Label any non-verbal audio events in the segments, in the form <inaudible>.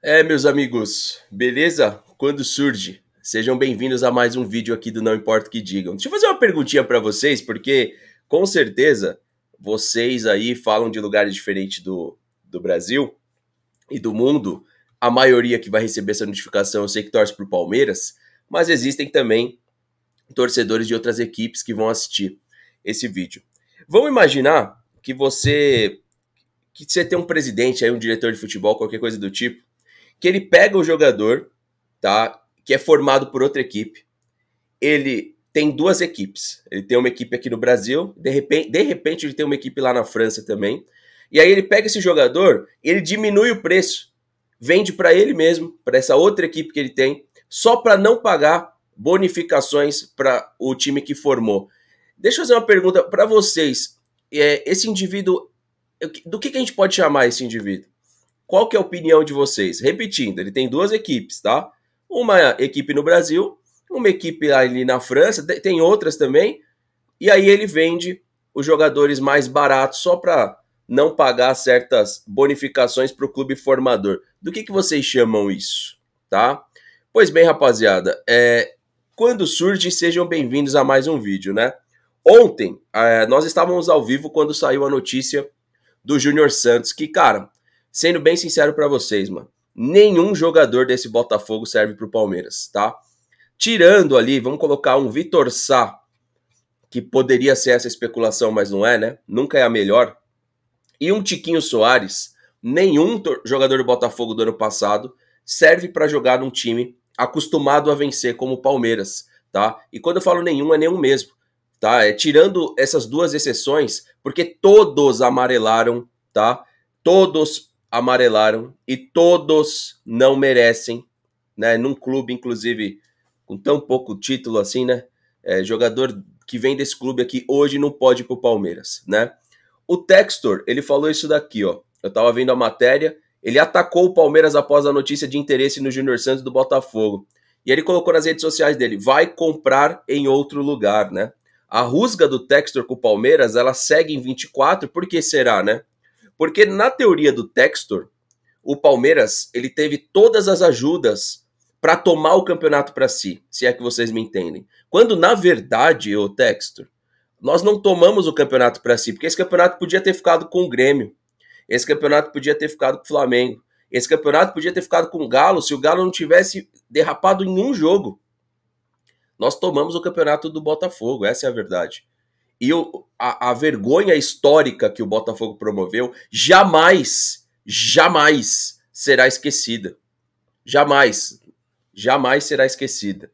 É, meus amigos, beleza? Quando surge. Sejam bem-vindos a mais um vídeo aqui do Não Importa o que Digam. Deixa eu fazer uma perguntinha para vocês, porque com certeza vocês aí falam de lugares diferentes do, do Brasil e do mundo. A maioria que vai receber essa notificação eu sei que torce pro Palmeiras, mas existem também torcedores de outras equipes que vão assistir esse vídeo. Vamos imaginar que você que você tem um presidente aí, um diretor de futebol, qualquer coisa do tipo, que ele pega o jogador, tá? Que é formado por outra equipe. Ele tem duas equipes. Ele tem uma equipe aqui no Brasil, de repente, de repente ele tem uma equipe lá na França também. E aí ele pega esse jogador, ele diminui o preço, vende para ele mesmo, para essa outra equipe que ele tem, só para não pagar bonificações para o time que formou. Deixa eu fazer uma pergunta para vocês. É, esse indivíduo, do que, que a gente pode chamar esse indivíduo? Qual que é a opinião de vocês? Repetindo, ele tem duas equipes, tá? Uma equipe no Brasil, uma equipe ali na França, tem outras também. E aí ele vende os jogadores mais baratos só para não pagar certas bonificações para o clube formador. Do que, que vocês chamam isso, tá? Pois bem, rapaziada, é... quando surge, sejam bem-vindos a mais um vídeo, né? Ontem, é... nós estávamos ao vivo quando saiu a notícia do Júnior Santos, que, cara, sendo bem sincero para vocês, mano, nenhum jogador desse Botafogo serve pro Palmeiras, tá? Tirando ali, vamos colocar um Vitor Sá, que poderia ser essa especulação, mas não é, né? Nunca é a melhor. E um Tiquinho Soares, nenhum jogador do Botafogo do ano passado serve para jogar num time acostumado a vencer como o Palmeiras, tá? E quando eu falo nenhum, é nenhum mesmo, tá? É tirando essas duas exceções, porque todos amarelaram, tá? Todos amarelaram e todos não merecem, né? Num clube, inclusive, com tão pouco título assim, né? É, jogador que vem desse clube aqui hoje não pode ir pro Palmeiras, né? O Textor, ele falou isso daqui, ó. Eu tava vendo a matéria, ele atacou o Palmeiras após a notícia de interesse no Júnior Santos do Botafogo. E ele colocou nas redes sociais dele, vai comprar em outro lugar, né? A rusga do Textor com o Palmeiras, ela segue em 24, por que será, né? Porque na teoria do Textor, o Palmeiras ele teve todas as ajudas para tomar o campeonato para si, se é que vocês me entendem. Quando na verdade, o Textor, nós não tomamos o campeonato para si, porque esse campeonato podia ter ficado com o Grêmio. Esse campeonato podia ter ficado com o Flamengo. Esse campeonato podia ter ficado com o Galo se o Galo não tivesse derrapado em um jogo. Nós tomamos o campeonato do Botafogo, essa é a verdade. E o, a, a vergonha histórica que o Botafogo promoveu jamais, jamais será esquecida. Jamais, jamais será esquecida.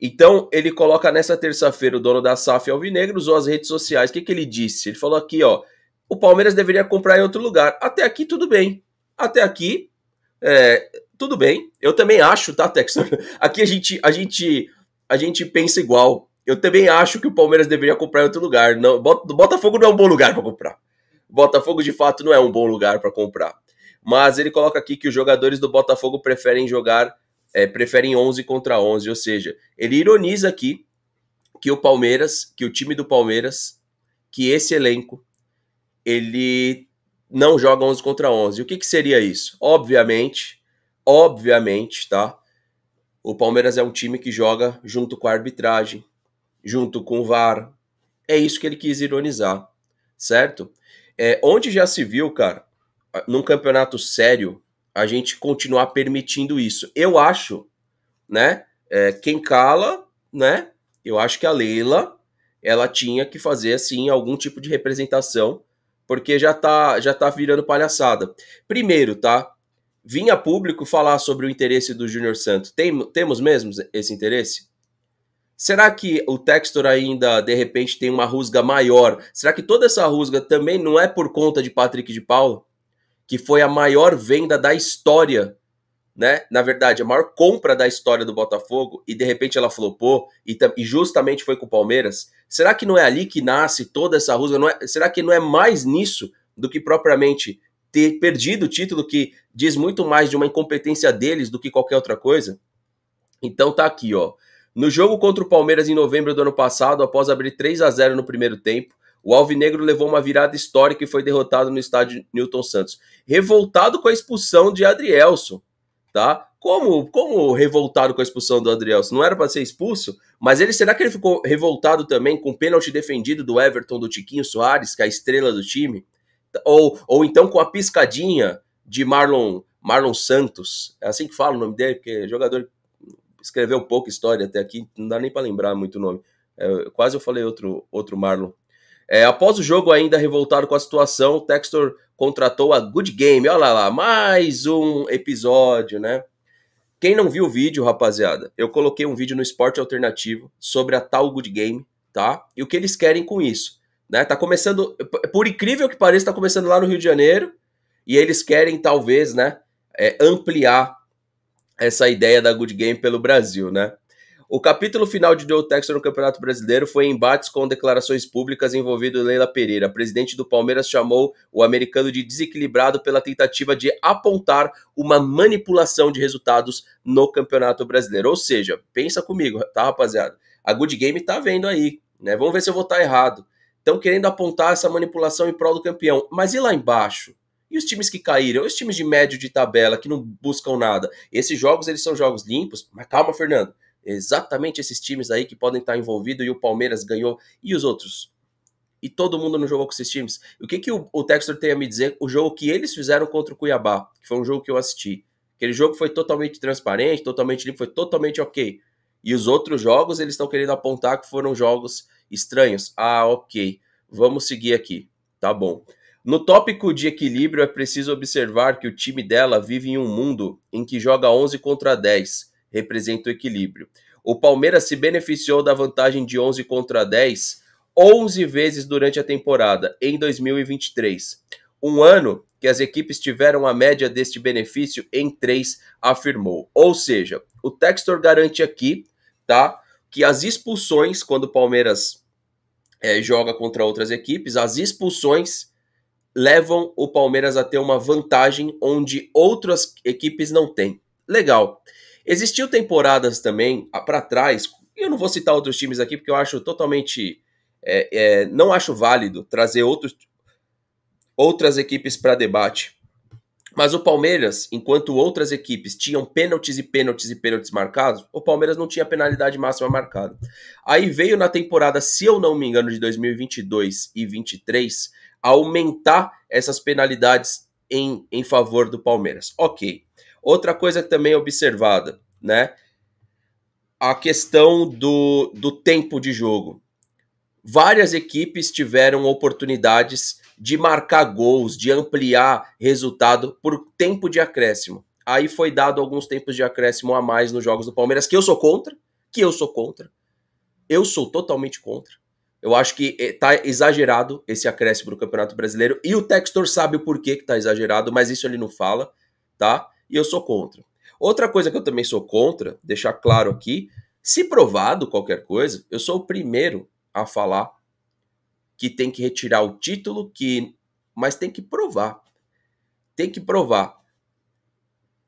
Então, ele coloca nessa terça-feira o dono da SAF Alvinegro usou as redes sociais. O que, que ele disse? Ele falou aqui, ó, o Palmeiras deveria comprar em outro lugar. Até aqui, tudo bem. Até aqui, é, tudo bem. Eu também acho, tá, Textor? <laughs> Aqui a gente, a gente, a gente pensa igual. Eu também acho que o Palmeiras deveria comprar em outro lugar. Não, Botafogo não é um bom lugar para comprar. Botafogo de fato não é um bom lugar para comprar. Mas ele coloca aqui que os jogadores do Botafogo preferem jogar, é, preferem 11 contra 11, ou seja, ele ironiza aqui que o Palmeiras, que o time do Palmeiras, que esse elenco, ele não joga 11 contra 11. O que, que seria isso? Obviamente, obviamente, tá? O Palmeiras é um time que joga junto com a arbitragem, junto com o VAR. É isso que ele quis ironizar, certo? É, onde já se viu, cara, num campeonato sério, a gente continuar permitindo isso? Eu acho, né? É, quem cala, né? Eu acho que a Leila, ela tinha que fazer, assim, algum tipo de representação, porque já tá, já tá virando palhaçada. Primeiro, tá? Vinha público falar sobre o interesse do Júnior Santos. Tem, temos mesmo esse interesse? Será que o Textor ainda, de repente, tem uma rusga maior? Será que toda essa rusga também não é por conta de Patrick de Paulo? Que foi a maior venda da história, né? Na verdade, a maior compra da história do Botafogo, e de repente ela flopou, e, e justamente foi com o Palmeiras. Será que não é ali que nasce toda essa rusga? É, será que não é mais nisso do que propriamente ter perdido o título, que diz muito mais de uma incompetência deles do que qualquer outra coisa? Então tá aqui, ó. No jogo contra o Palmeiras em novembro do ano passado, após abrir 3 a 0 no primeiro tempo, o Alvinegro levou uma virada histórica e foi derrotado no estádio Newton Santos. Revoltado com a expulsão de Adrielson, tá? Como, como revoltado com a expulsão do Adrielson? Não era para ser expulso? Mas ele será que ele ficou revoltado também com o pênalti defendido do Everton do Tiquinho Soares, que é a estrela do time? Ou, ou então com a piscadinha de Marlon Marlon Santos, é assim que fala o nome dele, porque é jogador escreveu pouca história até aqui, não dá nem para lembrar muito o nome. É, quase eu falei outro, outro Marlon. É, após o jogo, ainda revoltado com a situação, o Textor contratou a Good Game. Olha lá, mais um episódio, né? Quem não viu o vídeo, rapaziada, eu coloquei um vídeo no Esporte Alternativo sobre a tal Good Game, tá? E o que eles querem com isso. Né? Tá começando, por incrível que pareça, tá começando lá no Rio de Janeiro. E eles querem, talvez, né, é, ampliar essa ideia da Good Game pelo Brasil, né? O capítulo final de Joe Texter no Campeonato Brasileiro foi embates com declarações públicas envolvendo Leila Pereira. presidente do Palmeiras chamou o americano de desequilibrado pela tentativa de apontar uma manipulação de resultados no Campeonato Brasileiro. Ou seja, pensa comigo, tá, rapaziada? A Good Game tá vendo aí, né? Vamos ver se eu vou estar tá errado. Estão querendo apontar essa manipulação em prol do campeão. Mas e lá embaixo? E os times que caíram, os times de médio de tabela, que não buscam nada, esses jogos eles são jogos limpos, mas calma, Fernando. Exatamente esses times aí que podem estar envolvidos e o Palmeiras ganhou e os outros. E todo mundo não jogou com esses times. O que, que o, o Textor tem a me dizer? O jogo que eles fizeram contra o Cuiabá, que foi um jogo que eu assisti. Aquele jogo foi totalmente transparente, totalmente limpo, foi totalmente ok. E os outros jogos eles estão querendo apontar que foram jogos estranhos. Ah, ok. Vamos seguir aqui. Tá bom. No tópico de equilíbrio, é preciso observar que o time dela vive em um mundo em que joga 11 contra 10, representa o equilíbrio. O Palmeiras se beneficiou da vantagem de 11 contra 10 11 vezes durante a temporada, em 2023. Um ano que as equipes tiveram a média deste benefício em 3, afirmou. Ou seja, o Textor garante aqui, tá? Que as expulsões, quando o Palmeiras é, joga contra outras equipes, as expulsões levam o Palmeiras a ter uma vantagem onde outras equipes não têm. Legal. Existiu temporadas também ah, para trás, e eu não vou citar outros times aqui porque eu acho totalmente. É, é, não acho válido trazer outros, outras equipes para debate. Mas o Palmeiras, enquanto outras equipes tinham pênaltis e pênaltis e pênaltis marcados, o Palmeiras não tinha penalidade máxima marcada. Aí veio na temporada, se eu não me engano, de 2022 e 23, aumentar essas penalidades em, em favor do Palmeiras. Ok. Outra coisa também é observada, né? A questão do, do tempo de jogo. Várias equipes tiveram oportunidades de marcar gols, de ampliar resultado por tempo de acréscimo. Aí foi dado alguns tempos de acréscimo a mais nos jogos do Palmeiras, que eu sou contra, que eu sou contra. Eu sou totalmente contra. Eu acho que está eh, exagerado esse acréscimo do Campeonato Brasileiro e o Textor sabe o porquê que está exagerado, mas isso ele não fala, tá? E eu sou contra. Outra coisa que eu também sou contra, deixar claro aqui, se provado qualquer coisa, eu sou o primeiro a falar que tem que retirar o título, que mas tem que provar. Tem que provar.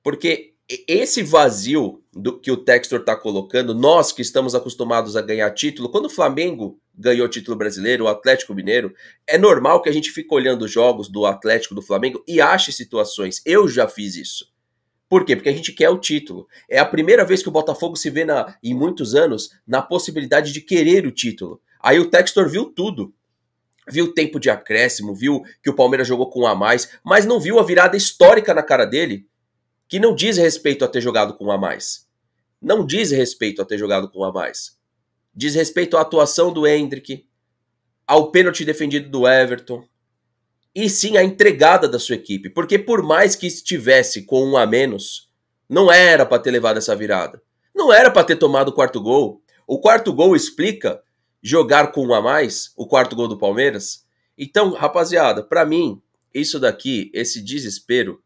Porque esse vazio do que o Textor está colocando, nós que estamos acostumados a ganhar título, quando o Flamengo ganhou o título brasileiro, o Atlético Mineiro, é normal que a gente fique olhando os jogos do Atlético do Flamengo e ache situações. Eu já fiz isso. Por quê? Porque a gente quer o título. É a primeira vez que o Botafogo se vê na, em muitos anos na possibilidade de querer o título. Aí o Textor viu tudo viu o tempo de acréscimo, viu que o Palmeiras jogou com um a mais, mas não viu a virada histórica na cara dele que não diz respeito a ter jogado com um a mais. Não diz respeito a ter jogado com um a mais. Diz respeito à atuação do Hendrick, ao pênalti defendido do Everton, e sim à entregada da sua equipe, porque por mais que estivesse com um a menos, não era para ter levado essa virada. Não era para ter tomado o quarto gol. O quarto gol explica jogar com um a mais, o quarto gol do Palmeiras. Então, rapaziada, para mim, isso daqui, esse desespero,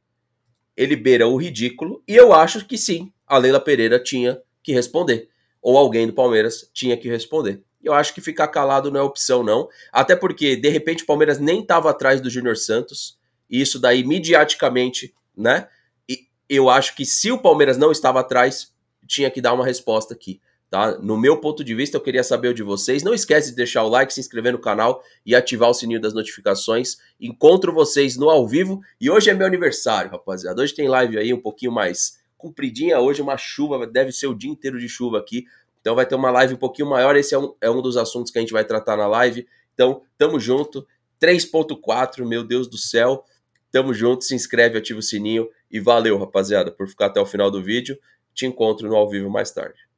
ele beira o ridículo, e eu acho que sim, a Leila Pereira tinha que responder, ou alguém do Palmeiras tinha que responder. Eu acho que ficar calado não é opção, não. Até porque, de repente, o Palmeiras nem estava atrás do Júnior Santos, e isso daí, midiaticamente, né? E eu acho que se o Palmeiras não estava atrás, tinha que dar uma resposta aqui. Tá? No meu ponto de vista, eu queria saber o de vocês. Não esquece de deixar o like, se inscrever no canal e ativar o sininho das notificações. Encontro vocês no ao vivo e hoje é meu aniversário, rapaziada. Hoje tem live aí um pouquinho mais compridinha. Hoje uma chuva, deve ser o dia inteiro de chuva aqui. Então vai ter uma live um pouquinho maior. Esse é um, é um dos assuntos que a gente vai tratar na live. Então, tamo junto. 3.4, meu Deus do céu. Tamo junto, se inscreve, ativa o sininho e valeu, rapaziada, por ficar até o final do vídeo. Te encontro no ao vivo mais tarde.